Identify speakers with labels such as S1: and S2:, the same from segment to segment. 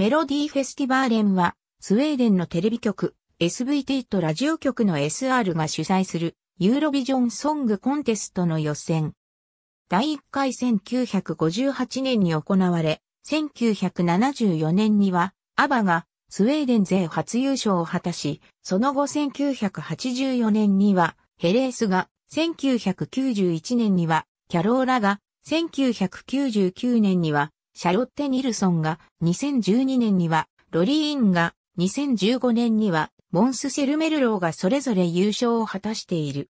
S1: メロディーフェスティバーレンは、スウェーデンのテレビ局、SVT とラジオ局の SR が主催する、ユーロビジョンソングコンテストの予選。第1回1958年に行われ、1974年には、アバが、スウェーデン勢初優勝を果たし、その後1984年には、ヘレースが、1991年には、キャローラが、1999年には、シャロッテ・ニルソンが2012年には、ロリーンが2015年には、モンス・セルメルローがそれぞれ優勝を果たしている。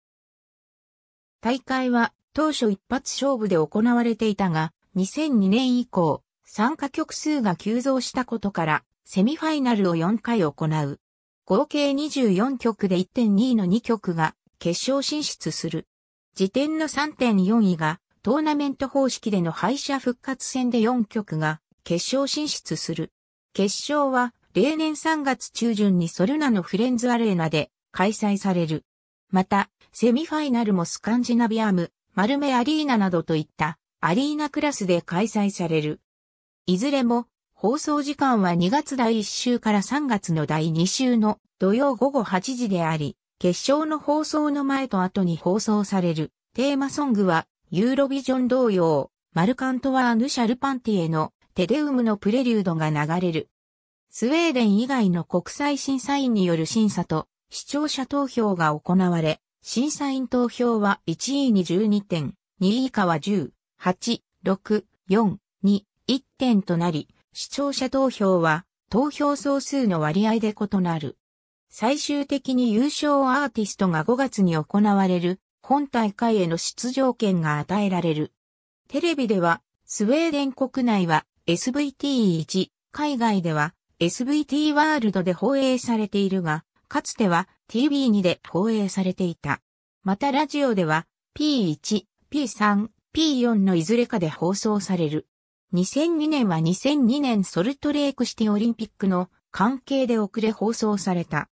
S1: 大会は当初一発勝負で行われていたが、2002年以降、参加局数が急増したことから、セミファイナルを4回行う。合計24局で1.2位の2局が決勝進出する。時点の3.4位がトーナメント方式での敗者復活戦で4局が決勝進出する。決勝は例年3月中旬にソルナのフレンズアレーナで開催される。また、セミファイナルもスカンジナビアム、マルメアリーナなどといったアリーナクラスで開催される。いずれも放送時間は2月第1週から3月の第2週の土曜午後8時であり、決勝の放送の前と後に放送されるテーマソングはユーロビジョン同様、マルカントワーヌ・シャルパンティエのテデウムのプレリュードが流れる。スウェーデン以外の国際審査員による審査と視聴者投票が行われ、審査員投票は1位に12点、2位以下は10、8、6、4、2、1点となり、視聴者投票は投票総数の割合で異なる。最終的に優勝アーティストが5月に行われる本大会への出場権が与えられる。テレビでは、スウェーデン国内は SVT1、海外では SVT ワールドで放映されているが、かつては TV2 で放映されていた。またラジオでは P1、P3、P4 のいずれかで放送される。2002年は2002年ソルトレークシティオリンピックの関係で遅れ放送された。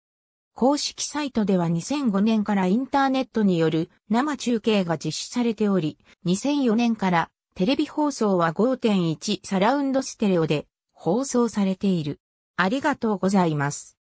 S1: 公式サイトでは2005年からインターネットによる生中継が実施されており、2004年からテレビ放送は5.1サラウンドステレオで放送されている。ありがとうございます。